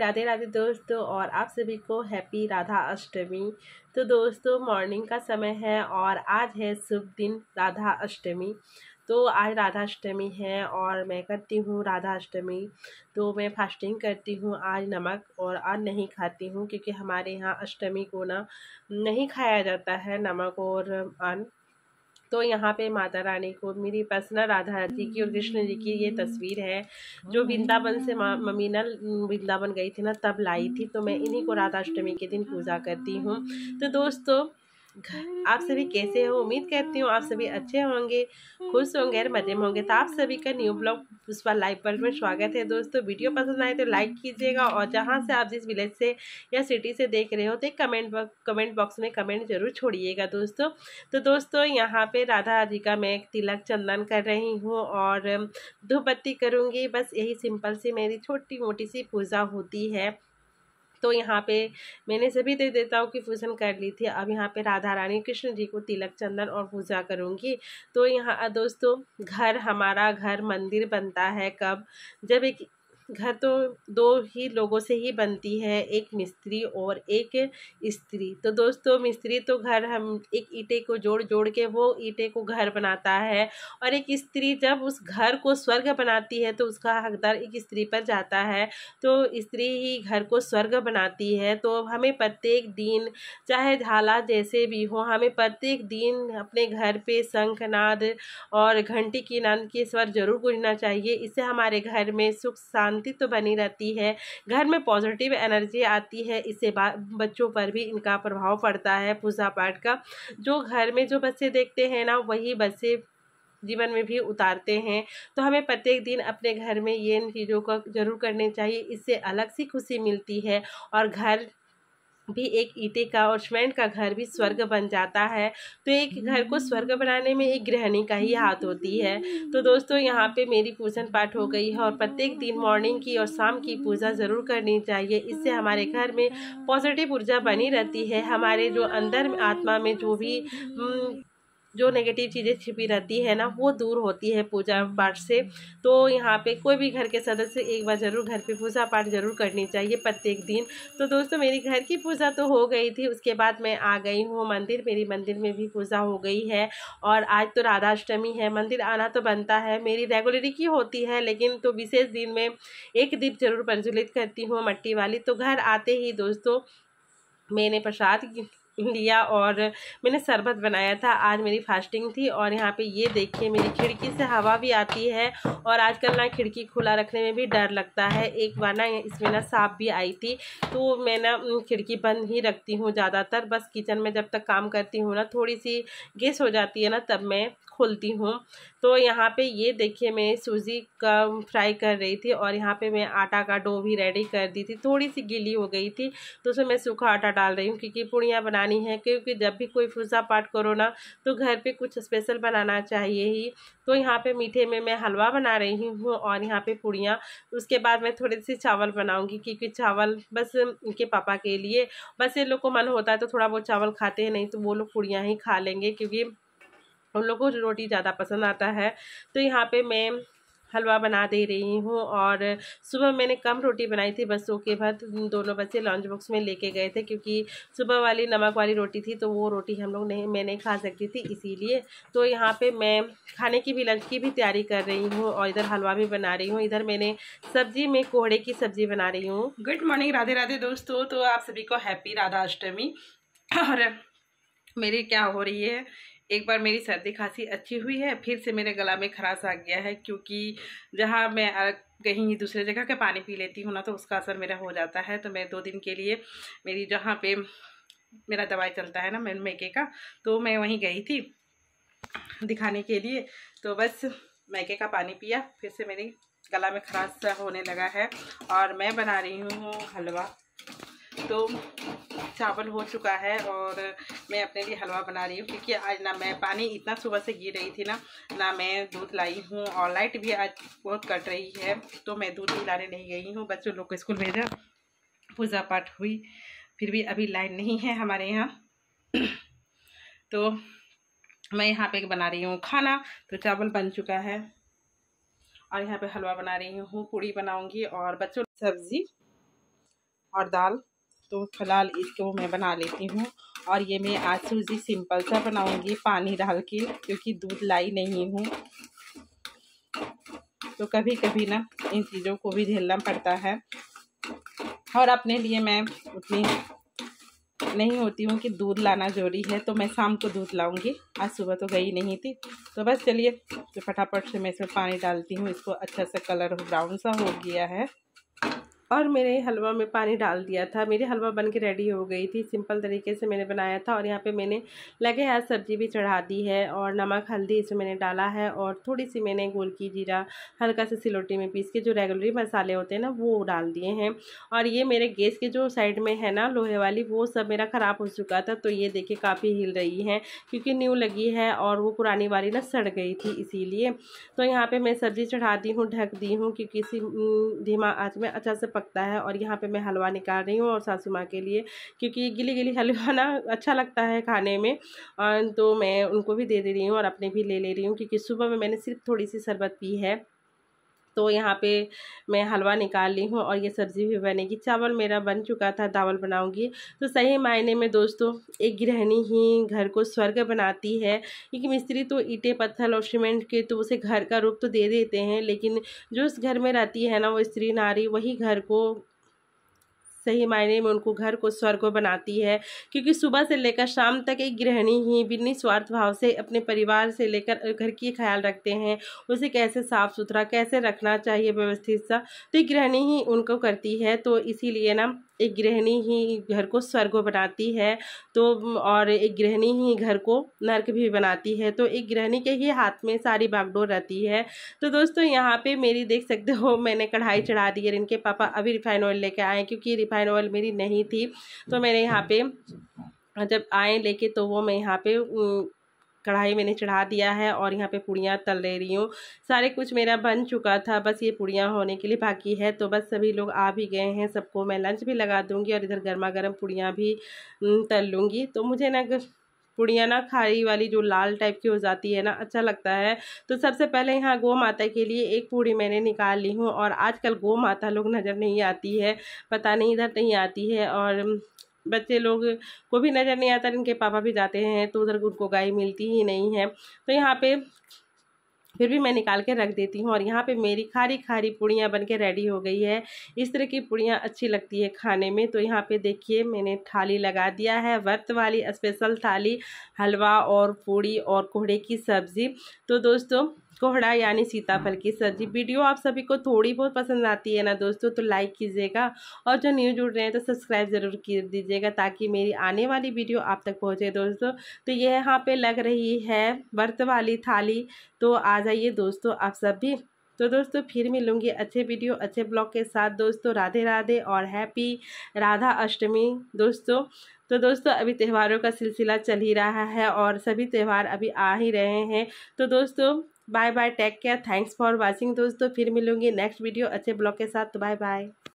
राधे राधे दोस्तों और आप सभी को हैप्पी राधा अष्टमी तो दोस्तों मॉर्निंग का समय है और आज है शुभ दिन राधा अष्टमी तो आज राधा अष्टमी है और मैं करती हूँ राधा अष्टमी तो मैं फास्टिंग करती हूँ आज नमक और आज नहीं खाती हूँ क्योंकि हमारे यहाँ अष्टमी को ना नहीं खाया जाता है नमक और अन्न तो यहाँ पे माता रानी को मेरी पर्सनल राधा जी की और कृष्ण जी की ये तस्वीर है जो वृंदावन से मम्मी ना वृंदावन गई थी ना तब लाई थी तो मैं इन्हीं को राधाष्टमी के दिन पूजा करती हूँ तो दोस्तों आप सभी कैसे हो उम्मीद करती हूँ आप सभी अच्छे होंगे खुश होंगे और मजे में होंगे तो आप सभी का new blog Pushpa live world में स्वागत है दोस्तों वीडियो पसंद आए तो लाइक कीजिएगा और जहाँ से आप जिस विलेज से या सिटी से देख रहे हो तो एक कमेंट बॉक्स कमेंट बॉक्स में कमेंट जरूर छोड़िएगा दोस्तों तो दोस्तों यहाँ पे राधा जी का मैं तिलक चंदन कर रही हूँ और धूपबत्ती करूँगी बस यही सिंपल सी मेरी छोटी मोटी सी पूजा होती है तो यहाँ पे मैंने सभी देवी देवताओं की पूजन कर ली थी अब यहाँ पे राधा रानी कृष्ण जी को तिलक चंदन और पूजा करूँगी तो यहाँ दोस्तों घर हमारा घर मंदिर बनता है कब जब एक घर तो दो ही लोगों से ही बनती है एक मिस्त्री और एक स्त्री तो दोस्तों मिस्त्री तो घर हम एक ईटे को जोड़ जोड़ के वो ईटे को घर बनाता है और एक स्त्री जब उस घर को स्वर्ग बनाती है तो उसका हकदार एक स्त्री पर जाता है तो स्त्री ही घर को स्वर्ग बनाती है तो हमें प्रत्येक दिन चाहे झाला जैसे भी हो हमें प्रत्येक दिन अपने घर पे शंखनाद और घंटी की नाद के स्वर जरूर गूंजना चाहिए इससे हमारे घर में सुख शांति शांति तो बनी रहती है घर में पॉजिटिव एनर्जी आती है इससे बच्चों पर भी इनका प्रभाव पड़ता है पूजा पाठ का जो घर में जो बच्चे देखते हैं ना वही बच्चे जीवन में भी उतारते हैं तो हमें प्रत्येक दिन अपने घर में ये इन चीज़ों को जरूर करने चाहिए इससे अलग सी खुशी मिलती है और घर भी एक ईटे का और स्वर्ण का घर भी स्वर्ग बन जाता है तो एक घर को स्वर्ग बनाने में एक गृहणी का ही हाथ होती है तो दोस्तों यहाँ पे मेरी पूजन पाठ हो गई है और प्रत्येक दिन मॉर्निंग की और शाम की पूजा ज़रूर करनी चाहिए इससे हमारे घर में पॉजिटिव ऊर्जा बनी रहती है हमारे जो अंदर आत्मा में जो भी हम्म, जो नेगेटिव चीज़ें छिपी रहती है ना वो दूर होती है पूजा पाठ से तो यहाँ पे कोई भी घर के सदस्य एक बार ज़रूर घर पे पूजा पाठ ज़रूर करनी चाहिए प्रत्येक दिन तो दोस्तों मेरी घर की पूजा तो हो गई थी उसके बाद मैं आ गई हूँ मंदिर मेरी मंदिर में भी पूजा हो गई है और आज तो राधाष्टमी है मंदिर आना तो बनता है मेरी रेगुलरी की होती है लेकिन तो विशेष दिन में एक दीप जरूर प्रज्वलित करती हूँ मट्टी वाली तो घर आते ही दोस्तों मैंने प्रसाद लिया और मैंने शरबत बनाया था आज मेरी फास्टिंग थी और यहाँ पे ये देखिए मेरी खिड़की से हवा भी आती है और आजकल ना खिड़की खुला रखने में भी डर लगता है एक बार ना इसमें ना सांप भी आई थी तो मैं ना खिड़की बंद ही रखती हूँ ज़्यादातर बस किचन में जब तक काम करती हूँ ना थोड़ी सी गैस हो जाती है ना तब मैं खोलती हूँ तो यहाँ पे ये देखिए मैं सूजी का फ्राई कर रही थी और यहाँ पे मैं आटा का डो भी रेडी कर दी थी थोड़ी सी गीली हो गई थी तो उसमें मैं सूखा आटा डाल रही हूँ क्योंकि पूड़ियाँ बना बनानी है क्योंकि जब भी कोई पूजा पाठ करो ना तो घर पे कुछ स्पेशल बनाना चाहिए ही तो यहाँ पे मीठे में मैं हलवा बना रही हूँ और यहाँ पे पूड़ियाँ उसके बाद मैं थोड़े से चावल बनाऊँगी क्योंकि चावल बस इनके पापा के लिए बस इन लोग को मन होता है तो थोड़ा बहुत चावल खाते हैं नहीं तो वो लोग पूड़ियाँ ही खा लेंगे क्योंकि उन लोगों को रोटी ज़्यादा पसंद आता है तो यहाँ पे मैं हलवा बना दे रही हूँ और सुबह मैंने कम रोटी बनाई थी बसों के भर दोनों बच्चे लंच बॉक्स में लेके गए थे क्योंकि सुबह वाली नमक वाली रोटी थी तो वो रोटी हम लोग नहीं मैं नहीं खा सकती थी इसीलिए तो यहाँ पे मैं खाने की भी लंच की भी तैयारी कर रही हूँ और इधर हलवा भी बना रही हूँ इधर मैंने सब्जी में कोहड़े की सब्जी बना रही हूँ गुड मॉर्निंग राधे राधे दोस्तों तो आप सभी को हैप्पी राधा अष्टमी और मेरी क्या हो रही है एक बार मेरी सर्दी खांसी अच्छी हुई है फिर से मेरे गला में खराश आ गया है क्योंकि जहाँ मैं कहीं दूसरे जगह का पानी पी लेती हूँ ना तो उसका असर मेरा हो जाता है तो मैं दो दिन के लिए मेरी जहाँ पे मेरा दवाई चलता है ना मैं मैके का तो मैं वहीं गई थी दिखाने के लिए तो बस मैके का पानी पिया फिर से मेरी गला में खराश होने लगा है और मैं बना रही हूँ हलवा तो चावल हो चुका है और मैं अपने लिए हलवा बना रही हूँ क्योंकि आज ना मैं पानी इतना सुबह से गिर रही थी ना ना मैं दूध लाई हूँ और लाइट भी आज बहुत कट रही है तो मैं दूध भी लाने नहीं गई हूँ बच्चों लोग को स्कूल भेजा पूजा पाठ हुई फिर भी अभी लाइन नहीं है हमारे यहाँ तो मैं यहाँ पे बना रही हूँ खाना तो चावल बन चुका है और यहाँ पे हलवा बना रही हूँ पूड़ी बनाऊंगी और बच्चों सब्जी और दाल तो फिलहाल इसको मैं बना लेती हूँ और ये मैं आज सूजी सिंपल सा बनाऊंगी पानी डाल के क्योंकि दूध लाई नहीं हूँ तो कभी कभी ना इन चीज़ों को भी झेलना पड़ता है और अपने लिए मैं उतनी नहीं होती हूँ कि दूध लाना जरूरी है तो मैं शाम को दूध लाऊंगी आज सुबह तो गई नहीं थी तो बस चलिए तो फटाफट से मैं इसमें पानी डालती हूँ इसको अच्छा सा कलर ब्राउन सा हो गया है और मेरे हलवा में पानी डाल दिया था मेरी हलवा बन के रेडी हो गई थी सिंपल तरीके से मैंने बनाया था और यहाँ पे मैंने लगे हाथ सब्जी भी चढ़ा दी है और नमक हल्दी इसमें मैंने डाला है और थोड़ी सी मैंने गोल की जीरा हल्का से सिलोटी में पीस के जो रेगुलरी मसाले होते हैं ना वो डाल दिए हैं और ये मेरे गैस के जो साइड में है ना लोहे वाली वो सब मेरा ख़राब हो चुका था तो ये देखिए काफ़ी हिल रही है क्योंकि न्यू लगी है और वो पुरानी वाली ना सड़ गई थी इसीलिए तो यहाँ पर मैं सब्ज़ी चढ़ा दी हूँ ढक दी हूँ क्योंकि इसी धीमा आज में अच्छा से पकता है और यहाँ पे मैं हलवा निकाल रही हूँ और सासू माँ के लिए क्योंकि गिली गिली हलवा ना अच्छा लगता है खाने में तो मैं उनको भी दे दे रही हूँ और अपने भी ले ले रही हूँ क्योंकि सुबह में मैंने सिर्फ थोड़ी सी शरबत पी है तो यहाँ पे मैं हलवा निकाल ली हूँ और ये सब्ज़ी भी बनेगी चावल मेरा बन चुका था दावल बनाऊँगी तो सही मायने में दोस्तों एक गृहिणी ही घर को स्वर्ग बनाती है क्योंकि मिस्त्री तो ईटे पत्थर और सीमेंट के तो उसे घर का रूप तो दे देते हैं लेकिन जो उस घर में रहती है ना वो स्त्री नारी वही घर को सही मायने में उनको घर को स्वर्ग बनाती है क्योंकि सुबह से लेकर शाम तक एक गृहिणी ही बिन्नी स्वार्थ भाव से अपने परिवार से लेकर घर की ख्याल रखते हैं उसे कैसे साफ़ सुथरा कैसे रखना चाहिए व्यवस्थित सा तो गृहिणी ही उनको करती है तो इसीलिए ना एक गृहिणी ही घर को स्वर्ग बनाती है तो और एक गृहिणी ही घर को नर्क भी बनाती है तो एक गृहिणी के ही हाथ में सारी बागडोर रहती है तो दोस्तों यहाँ पे मेरी देख सकते हो मैंने कढ़ाई चढ़ा दी है इनके पापा अभी रिफाइन ऑयल लेके आए क्योंकि रिफाइन ऑयल मेरी नहीं थी तो मैंने यहाँ पे जब आए लेके तो वो मैं यहाँ पे कढ़ाई मैंने चढ़ा दिया है और यहाँ पे पूड़ियाँ तल ले रही हूँ सारे कुछ मेरा बन चुका था बस ये पूड़ियाँ होने के लिए बाकी है तो बस सभी लोग आ भी गए हैं सबको मैं लंच भी लगा दूँगी और इधर गर्मा गर्म पूड़ियाँ भी तल लूँगी तो मुझे ना पुड़िया ना खारी वाली जो लाल टाइप की हो जाती है ना अच्छा लगता है तो सबसे पहले यहाँ गौ माता के लिए एक पूड़ी मैंने निकाल ली हूँ और आजकल गौ माता लोग नज़र नहीं आती है पता नहीं इधर नहीं आती है और बच्चे लोग को भी नज़र नहीं आता इनके पापा भी जाते हैं तो उधर उनको गाय मिलती ही नहीं है तो यहाँ पे फिर भी मैं निकाल के रख देती हूँ और यहाँ पे मेरी खारी खारी पूड़ियाँ बन के रेडी हो गई है इस तरह की पूड़ियाँ अच्छी लगती है खाने में तो यहाँ पे देखिए मैंने थाली लगा दिया है वर्त वाली स्पेशल थाली हलवा और पूड़ी और कोहड़े की सब्ज़ी तो दोस्तों कोहड़ा यानी सीताफल की सब्जी वीडियो आप सभी को थोड़ी बहुत पसंद आती है ना दोस्तों तो लाइक कीजिएगा और जो न्यू जुड़ रहे हैं तो सब्सक्राइब ज़रूर कर दीजिएगा ताकि मेरी आने वाली वीडियो आप तक पहुँचे दोस्तों तो यह यहाँ पे लग रही है वर्त वाली थाली तो आ जाइए दोस्तों आप सब भी तो दोस्तों फिर मिलूँगी अच्छे वीडियो अच्छे ब्लॉग के साथ दोस्तों राधे राधे और हैप्पी राधा अष्टमी दोस्तों तो दोस्तों अभी त्योहारों का सिलसिला चल ही रहा है और सभी त्यौहार अभी आ ही रहे हैं तो दोस्तों bye bye take care thanks for watching दोस्तों फिर मिलूंगी नेक्स्ट वीडियो अच्छे ब्लॉग के साथ बाय तो बाय